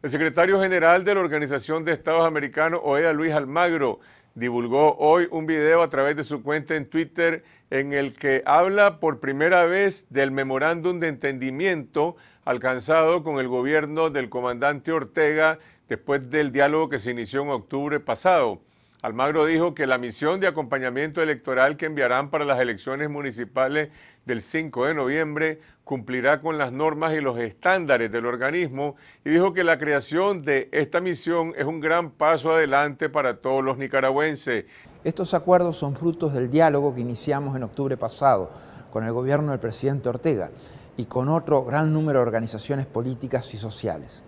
El secretario general de la Organización de Estados Americanos, OEA, Luis Almagro, divulgó hoy un video a través de su cuenta en Twitter en el que habla por primera vez del memorándum de entendimiento alcanzado con el gobierno del comandante Ortega después del diálogo que se inició en octubre pasado. Almagro dijo que la misión de acompañamiento electoral que enviarán para las elecciones municipales del 5 de noviembre cumplirá con las normas y los estándares del organismo y dijo que la creación de esta misión es un gran paso adelante para todos los nicaragüenses. Estos acuerdos son frutos del diálogo que iniciamos en octubre pasado con el gobierno del presidente Ortega y con otro gran número de organizaciones políticas y sociales,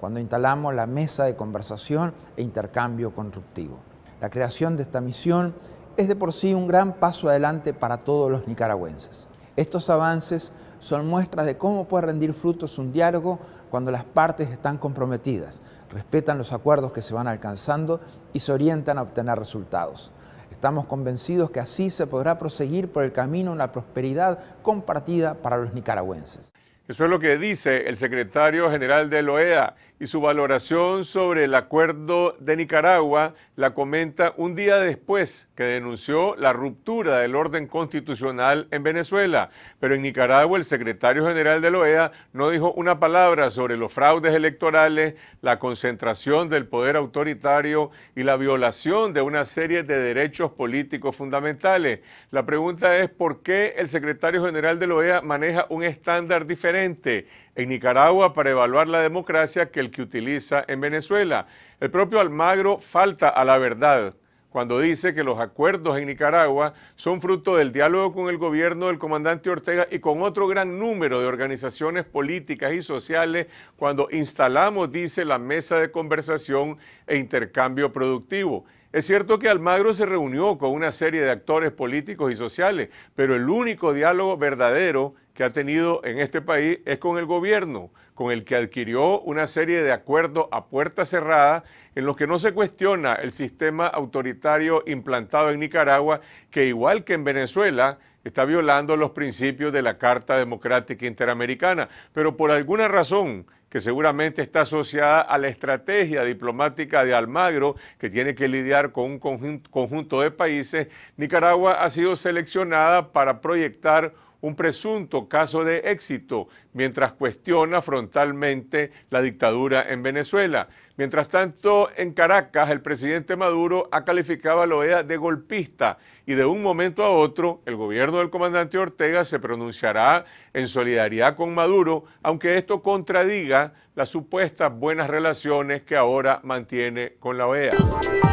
cuando instalamos la mesa de conversación e intercambio constructivo. La creación de esta misión es de por sí un gran paso adelante para todos los nicaragüenses. Estos avances son muestras de cómo puede rendir frutos un diálogo cuando las partes están comprometidas, respetan los acuerdos que se van alcanzando y se orientan a obtener resultados. Estamos convencidos que así se podrá proseguir por el camino a una prosperidad compartida para los nicaragüenses. Eso es lo que dice el secretario general de la e OEA y su valoración sobre el acuerdo de Nicaragua la comenta un día después que denunció la ruptura del orden constitucional en Venezuela. Pero en Nicaragua el secretario general de la e OEA no dijo una palabra sobre los fraudes electorales, la concentración del poder autoritario y la violación de una serie de derechos políticos fundamentales. La pregunta es por qué el secretario general de la e OEA maneja un estándar diferente en Nicaragua para evaluar la democracia que el que utiliza en Venezuela. El propio Almagro falta a la verdad cuando dice que los acuerdos en Nicaragua son fruto del diálogo con el gobierno del comandante Ortega y con otro gran número de organizaciones políticas y sociales, cuando instalamos, dice, la mesa de conversación e intercambio productivo. Es cierto que Almagro se reunió con una serie de actores políticos y sociales, pero el único diálogo verdadero que ha tenido en este país es con el gobierno, con el que adquirió una serie de acuerdos a puerta cerrada en los que no se cuestiona el sistema autoritario implantado en Nicaragua, que igual que en Venezuela está violando los principios de la Carta Democrática Interamericana, pero por alguna razón que seguramente está asociada a la estrategia diplomática de Almagro, que tiene que lidiar con un conjunto de países, Nicaragua ha sido seleccionada para proyectar un presunto caso de éxito mientras cuestiona frontalmente la dictadura en Venezuela. Mientras tanto, en Caracas, el presidente Maduro ha calificado a la OEA de golpista y de un momento a otro, el gobierno del comandante Ortega se pronunciará en solidaridad con Maduro, aunque esto contradiga las supuestas buenas relaciones que ahora mantiene con la OEA.